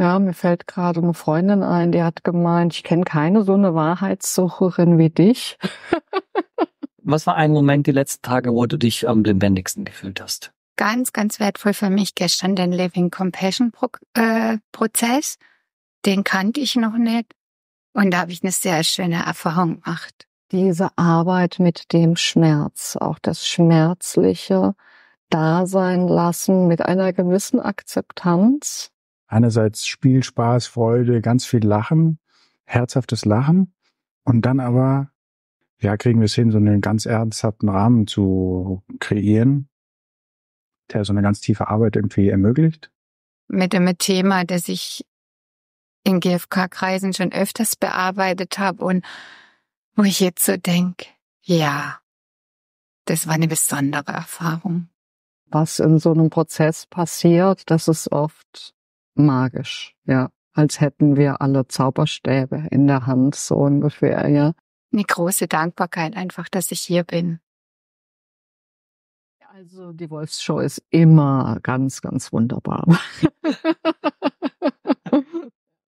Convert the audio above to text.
Ja, mir fällt gerade eine Freundin ein, die hat gemeint, ich kenne keine so eine Wahrheitssucherin wie dich. Was war ein Moment die letzten Tage, wo du dich am lebendigsten gefühlt hast? Ganz, ganz wertvoll für mich gestern den Living Compassion Pro äh, Prozess. Den kannte ich noch nicht. Und da habe ich eine sehr schöne Erfahrung gemacht. Diese Arbeit mit dem Schmerz, auch das Schmerzliche da sein lassen mit einer gewissen Akzeptanz einerseits Spiel, Spaß, Freude, ganz viel Lachen, herzhaftes Lachen und dann aber, ja, kriegen wir es hin, so einen ganz ernsthaften Rahmen zu kreieren, der so eine ganz tiefe Arbeit irgendwie ermöglicht. Mit dem Thema, das ich in GfK-Kreisen schon öfters bearbeitet habe und wo ich jetzt so denke, ja, das war eine besondere Erfahrung. Was in so einem Prozess passiert, das ist oft magisch, ja. Als hätten wir alle Zauberstäbe in der Hand, so ungefähr, ja. Eine große Dankbarkeit einfach, dass ich hier bin. Also die Wolfsshow ist immer ganz, ganz wunderbar.